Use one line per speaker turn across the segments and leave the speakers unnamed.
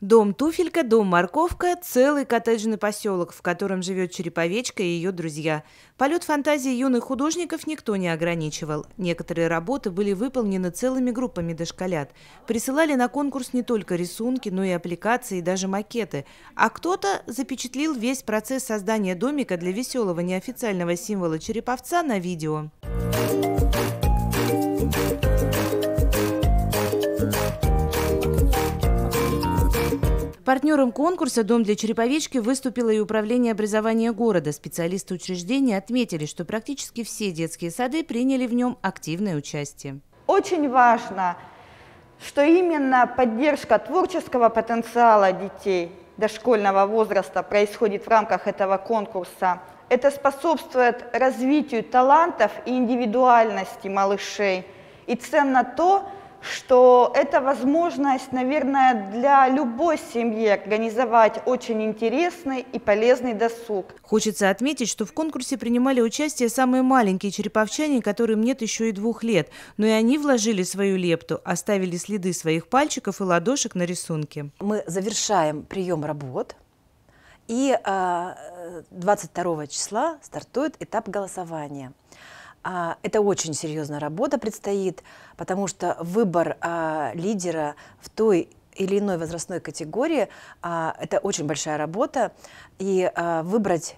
Дом Туфелька, дом Морковка – целый коттеджный поселок, в котором живет Череповечка и ее друзья. Полет фантазии юных художников никто не ограничивал. Некоторые работы были выполнены целыми группами дошколят. Присылали на конкурс не только рисунки, но и аппликации и даже макеты. А кто-то запечатлил весь процесс создания домика для веселого неофициального символа череповца на видео. Партнером конкурса «Дом для череповечки» выступило и Управление образования города. Специалисты учреждения отметили, что практически все детские сады приняли в нем активное участие.
Очень важно, что именно поддержка творческого потенциала детей дошкольного возраста происходит в рамках этого конкурса. Это способствует развитию талантов и индивидуальности малышей. И ценно то, что это возможность, наверное, для любой семьи организовать очень интересный и полезный досуг.
Хочется отметить, что в конкурсе принимали участие самые маленькие череповчане, которым нет еще и двух лет, но и они вложили свою лепту, оставили следы своих пальчиков и ладошек на рисунке.
Мы завершаем прием работ. И 22 а, числа стартует этап голосования. А, это очень серьезная работа предстоит, потому что выбор а, лидера в той или иной возрастной категории, а, это очень большая работа, и выбрать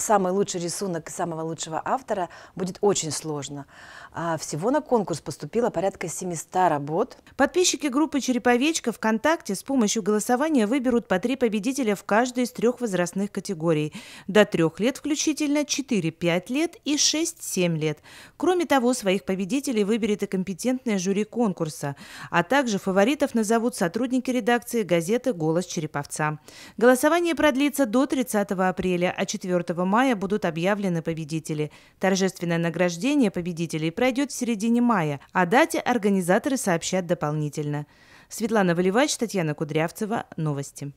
самый лучший рисунок и самого лучшего автора будет очень сложно. А, всего на конкурс поступило порядка 700 работ. Подписчики группы «Череповечка» ВКонтакте
с помощью голосования выберут по три победителя в каждой из трех возрастных категорий. До трех лет включительно, 4-5 лет и 6-7 лет. Кроме того, своих победителей выберет и компетентное жюри конкурса. А также фаворитов назовут сотрудники редакции газеты «Голос Череповца». Голосование продлится до 30 апреля, а 4 марта мая будут объявлены победители. Торжественное награждение победителей пройдет в середине мая, а дате организаторы сообщат дополнительно. Светлана Валивач, Татьяна Кудрявцева. Новости.